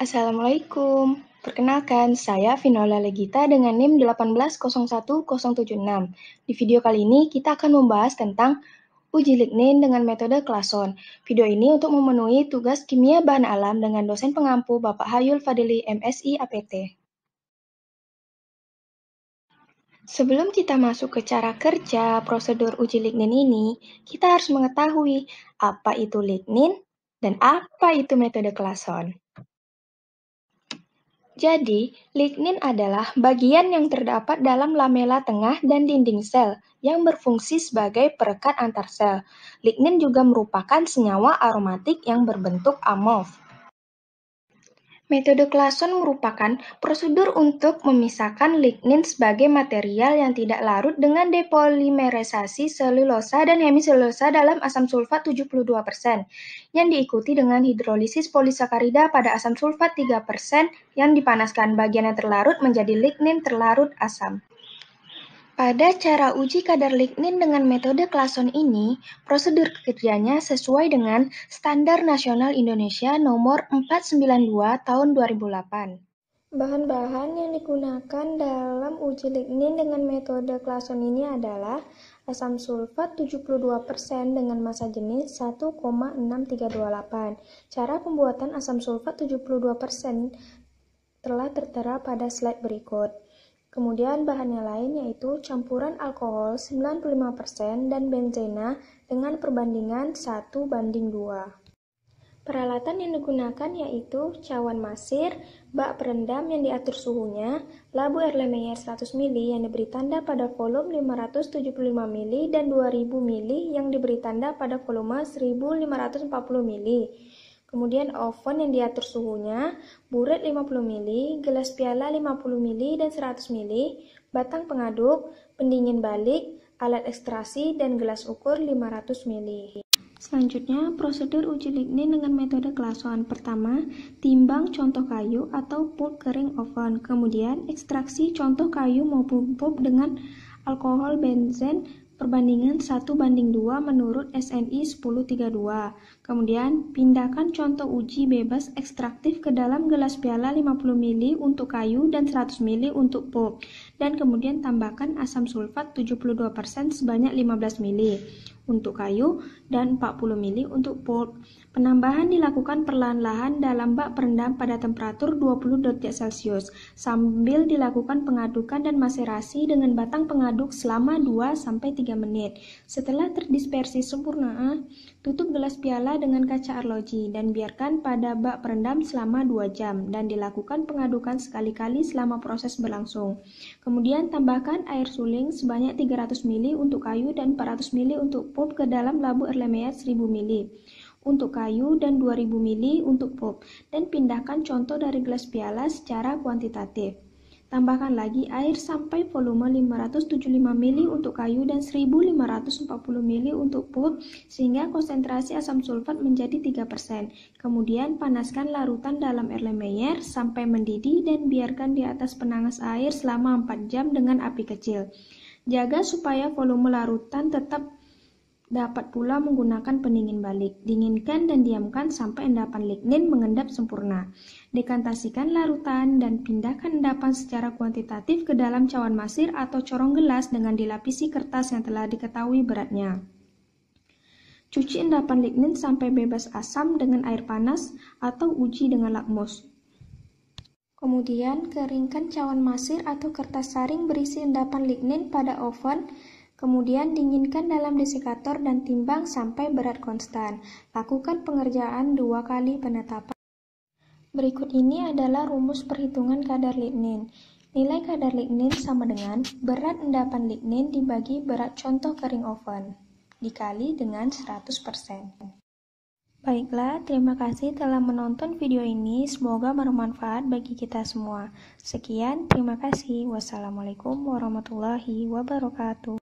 Assalamualaikum. Perkenalkan, saya Vinola Legita dengan NIM 1801076. Di video kali ini kita akan membahas tentang uji lignin dengan metode klason. Video ini untuk memenuhi tugas kimia bahan alam dengan dosen pengampu Bapak Hayul Fadili MSI APT. Sebelum kita masuk ke cara kerja prosedur uji lignin ini, kita harus mengetahui apa itu lignin dan apa itu metode klason. Jadi, lignin adalah bagian yang terdapat dalam lamela tengah dan dinding sel yang berfungsi sebagai perekat antar sel. Lignin juga merupakan senyawa aromatik yang berbentuk amorf. Metode klason merupakan prosedur untuk memisahkan lignin sebagai material yang tidak larut dengan depolimerisasi selulosa dan hemiselulosa dalam asam sulfat 72% yang diikuti dengan hidrolisis polisakarida pada asam sulfat 3% yang dipanaskan bagian yang terlarut menjadi lignin terlarut asam. Pada cara uji kadar lignin dengan metode klason ini, prosedur kerjanya sesuai dengan Standar Nasional Indonesia Nomor 492 Tahun 2008. Bahan-bahan yang digunakan dalam uji lignin dengan metode klason ini adalah asam sulfat 72% dengan massa jenis 1,6328. Cara pembuatan asam sulfat 72% telah tertera pada slide berikut. Kemudian bahannya lain yaitu campuran alkohol 95% dan benzena dengan perbandingan 1 banding 2. Peralatan yang digunakan yaitu cawan masir, bak perendam yang diatur suhunya, labu Erlenmeyer 100 ml yang diberi tanda pada volume 575 ml dan 2000 ml yang diberi tanda pada volume 1540 ml. Kemudian oven yang diatur suhunya, buret 50 ml, gelas piala 50 ml dan 100 ml, batang pengaduk, pendingin balik, alat ekstrasi, dan gelas ukur 500 ml. Selanjutnya, prosedur uji lignin dengan metode kelasoan pertama, timbang contoh kayu atau pulp kering oven, kemudian ekstraksi contoh kayu maupun pulp dengan alkohol benzen perbandingan 1 banding 2 menurut SNI 1032. Kemudian, pindahkan contoh uji bebas ekstraktif ke dalam gelas piala 50 ml untuk kayu dan 100 ml untuk pulp, dan kemudian tambahkan asam sulfat 72% sebanyak 15 ml untuk kayu dan 40 ml untuk pulp. Penambahan dilakukan perlahan-lahan dalam bak perendam pada temperatur 20 derajat Celcius, sambil dilakukan pengadukan dan maserasi dengan batang pengaduk selama 2-3 menit. Setelah terdispersi sempurna, tutup gelas piala dengan kaca arloji dan biarkan pada bak perendam selama 2 jam dan dilakukan pengadukan sekali-kali selama proses berlangsung. Kemudian tambahkan air suling sebanyak 300 ml untuk kayu dan 400 ml untuk pulp ke dalam labu Erlenmeyer 1000 ml untuk kayu dan 2000 ml untuk pulp dan pindahkan contoh dari gelas piala secara kuantitatif. Tambahkan lagi air sampai volume 575 ml untuk kayu dan 1540 ml untuk put sehingga konsentrasi asam sulfat menjadi 3%. Kemudian panaskan larutan dalam erlenmeyer sampai mendidih dan biarkan di atas penangas air selama 4 jam dengan api kecil. Jaga supaya volume larutan tetap Dapat pula menggunakan pendingin balik. Dinginkan dan diamkan sampai endapan lignin mengendap sempurna. Dekantasikan larutan dan pindahkan endapan secara kuantitatif ke dalam cawan masir atau corong gelas dengan dilapisi kertas yang telah diketahui beratnya. Cuci endapan lignin sampai bebas asam dengan air panas atau uji dengan lakmus. Kemudian, keringkan cawan masir atau kertas saring berisi endapan lignin pada oven Kemudian dinginkan dalam desikator dan timbang sampai berat konstan. Lakukan pengerjaan dua kali penetapan. Berikut ini adalah rumus perhitungan kadar lignin. Nilai kadar lignin sama dengan berat endapan lignin dibagi berat contoh kering oven, dikali dengan 100%. Baiklah, terima kasih telah menonton video ini. Semoga bermanfaat bagi kita semua. Sekian, terima kasih. Wassalamualaikum warahmatullahi wabarakatuh.